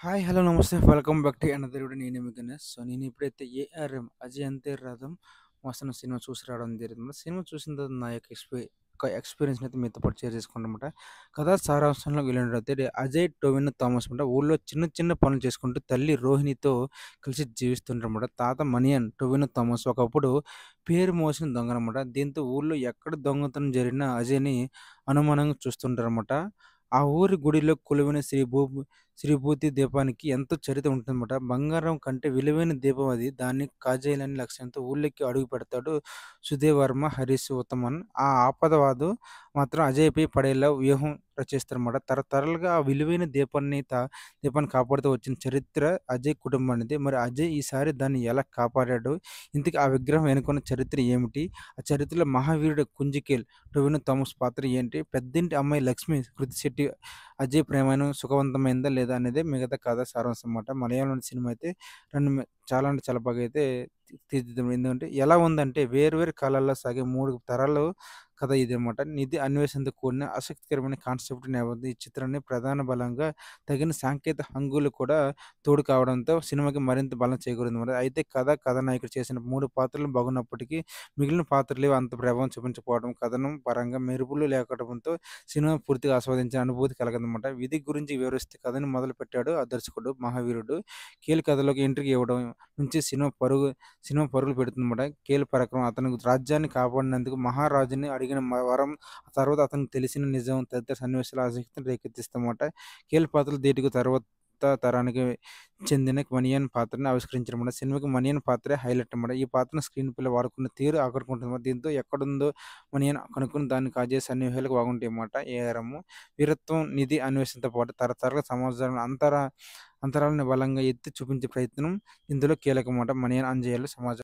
hi hello నమస్తే welcome back to another కూడా నేను గణేష్ సో నేను ఇప్పుడైతే ఏఆర్ఎం అజయ్ అంతే రథం మస్తున్న సినిమా చూసి రావడం జరిగింది సినిమా చూసిన తర్వాత నా యొక్క ఎక్స్పీ ఒక ఎక్స్పీరియన్స్ అయితే మీతో పాటు షేర్ చేసుకుంటామట కదా సారాంశంలో వెళ్ళినట్లయితే అజయ్ టోవిన్ థామస్ అంట ఊళ్ళో చిన్న చిన్న పనులు చేసుకుంటూ తల్లి రోహిణితో కలిసి జీవిస్తుంటారన్నమాట తాత మనియన్ టోవిన్ థామస్ ఒకప్పుడు పేరు మోసిన అనమాట దీంతో ఊళ్ళో ఎక్కడ దొంగతనం జరిగినా అజయ్ని అనుమానంగా చూస్తుంటారన్నమాట ఆ ఊరి గుడిలో కొలువైన శ్రీ భూమి శ్రీభూతి దీపానికి ఎంతో చరిత్ర ఉంటుందన్నమాట బంగారం కంటే విలువైన దీపం అది దాన్ని కాజేయాలని లక్ష్యంతో ఊళ్ళకి అడుగు పెడతాడు సుదేవర్మ హరీష్ ఉత్తమన్ ఆ ఆపదవాదు మాత్రం అజయ్పై పడేలా వ్యూహం రచిస్తారన్నమాట తరతరాలుగా ఆ విలువైన దీపాన్ని తా దీపాన్ని కాపాడుతూ వచ్చిన చరిత్ర అజయ్ కుటుంబం అనేది మరి అజయ్ ఈసారి దాన్ని ఎలా కాపాడాడు ఇంతకీ ఆ విగ్రహం వెనుకున్న చరిత్ర ఏమిటి ఆ చరిత్రలో మహావీరుడు కుంజికేల్ టొవిన తమస్ పాత్ర ఏంటి పెద్దింటి అమ్మాయి లక్ష్మి కృతిశెట్టి అజయ్ ప్రేమను సుఖవంతమైందా లేదా అనేది మిగతా కథ సారాంశం అనమాట మలయాళం సినిమా అయితే రెండు చాలా అంటే చాలా బాగా అయితే తీర్చిదిద్దాం ఎందుకంటే ఎలా ఉందంటే వేరు వేరు కాలాల్లో సాగే మూడు తరాలు కథ అనమాట నిధి అన్వేషణతో కూడిన ఆసక్తికరమైన కాన్సెప్ట్ నేపథ్యం ఈ చిత్రాన్ని ప్రధాన బలంగా తగిన సాంకేతిక హంగులు కూడా తోడు కావడంతో సినిమాకి మరింత బలం చేకూరింది అయితే కథ కథనాయకుడు చేసిన మూడు పాత్రలు బాగున్నప్పటికీ మిగిలిన పాత్రలు అంత ప్రభావం చూపించకపోవడం కథనం పరంగా మెరుపులు లేకపోవడంతో సినిమా పూర్తిగా ఆస్వాదించిన అనుభూతి కలగదనమాట విధి గురించి వివరిస్తే కథను మొదలు పెట్టాడు ఆ దర్శకుడు మహావీరుడు కీలు కథలోకి ఎంట్రీ ఇవ్వడం నుంచి సినిమా పరుగు సినిమా పరుగులు పెడుతుందన్నమాట కీలు పరక్రమం అతను రాజ్యాన్ని కాపాడినందుకు మహారాజుని అడిగి అడిగిన వరం తర్వాత అతనికి తెలిసిన నిజం తదితర సన్నివేశాలు ఆసక్తిని రేకెత్తిస్తామట కీలక పాత్రలు దీటికి తర్వాత తరానికి చెందిన మనియన్ పాత్రని ఆవిష్కరించడం సినిమాకి మనియన్ పాత్రే హైలైట్ అన్నమాట ఈ పాత్రను స్క్రీన్ పిల్ల వాడుకున్న తీరు ఆకట్టుకుంటుంది దీంతో ఎక్కడుందో మనియన్ కనుక్కుని దాన్ని కాజే సన్నివేశాలకు బాగుంటాయి అన్నమాట ఏఆర్ఎమ్ వీరత్వం నిధి అన్వేషణతో పాటు తరతరగ సమాచారం అంతర అంతరాలను బలంగా ఎత్తి చూపించే ప్రయత్నం ఇందులో కీలకమాట మనియన్ అంజయ్యలు సమాజం